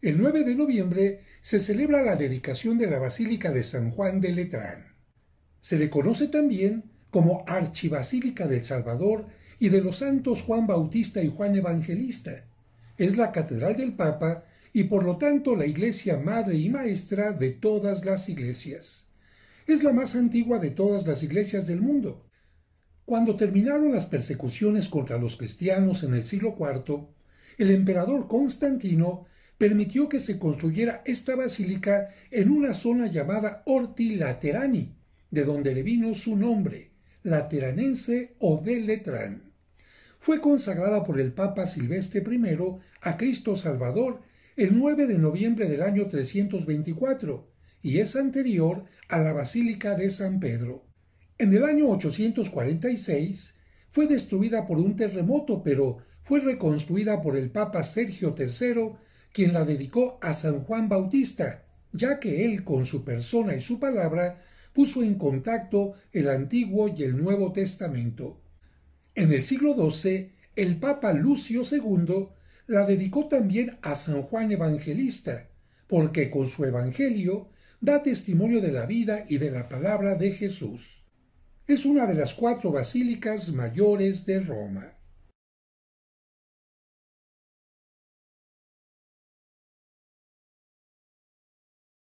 El 9 de noviembre se celebra la dedicación de la Basílica de San Juan de Letrán. Se le conoce también como Archibasílica del Salvador y de los santos Juan Bautista y Juan Evangelista. Es la catedral del Papa y por lo tanto la iglesia madre y maestra de todas las iglesias. Es la más antigua de todas las iglesias del mundo. Cuando terminaron las persecuciones contra los cristianos en el siglo IV, el emperador Constantino permitió que se construyera esta basílica en una zona llamada Orti Laterani, de donde le vino su nombre, lateranense o de Letrán. Fue consagrada por el Papa Silvestre I a Cristo Salvador el 9 de noviembre del año 324 y es anterior a la Basílica de San Pedro. En el año 846 fue destruida por un terremoto, pero fue reconstruida por el Papa Sergio III quien la dedicó a San Juan Bautista, ya que él con su persona y su palabra puso en contacto el Antiguo y el Nuevo Testamento. En el siglo XII, el Papa Lucio II la dedicó también a San Juan Evangelista, porque con su Evangelio da testimonio de la vida y de la palabra de Jesús. Es una de las cuatro basílicas mayores de Roma.